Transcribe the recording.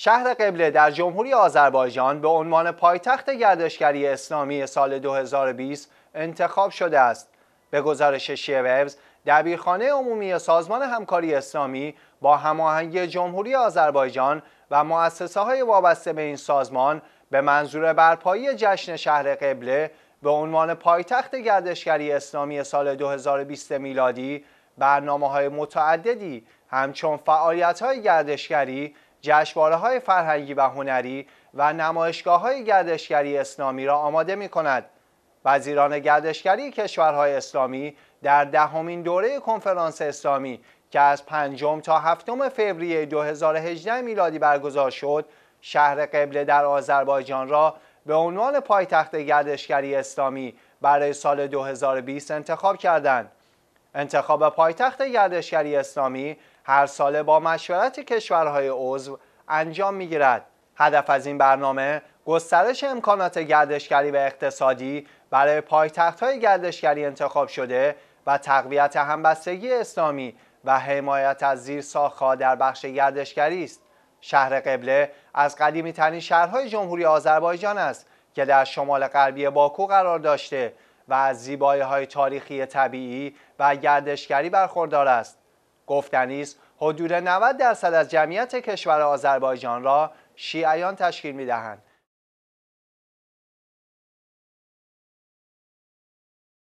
شهر قبله در جمهوری آذربایجان به عنوان پایتخت گردشگری اسلامی سال 2020 انتخاب شده است. به گزارش شیوز، دبیرخانه عمومی سازمان همکاری اسلامی با هماهنگی جمهوری آذربایجان و مؤسسه های وابسته به این سازمان به منظور برپایی جشن شهر قبله به عنوان پایتخت گردشگری اسلامی سال 2020 میلادی برنامه های متعددی همچون فعالیت های گردشگری جشواره های فرهنگی و هنری و نمایشگاه های گردشگری اسلامی را آماده می کند. وزیران گردشگری کشورهای اسلامی در دهمین دوره کنفرانس اسلامی که از پنجم تا هفتم فوریه 2018 میلادی برگزار شد شهر قبله در آذربایجان را به عنوان پایتخت گردشگری اسلامی برای سال 2020 انتخاب کردند. انتخاب پایتخت گردشگری اسلامی هر ساله با مشورت کشورهای عضو انجام میگیرد. هدف از این برنامه گسترش امکانات گردشگری و اقتصادی برای های گردشگری انتخاب شده و تقویت همبستگی اسلامی و حمایت از زیر ساخها در بخش گردشگری است. شهر قبله از قدیمی ترین شهرهای جمهوری آذربایجان است که در شمال غربی باکو قرار داشته و از زیبایی های تاریخی طبیعی و گردشگری برخوردار است گفتنی است حدود 90 درصد از جمعیت کشور آذربایجان را شیعیان تشکیل می‌دهند.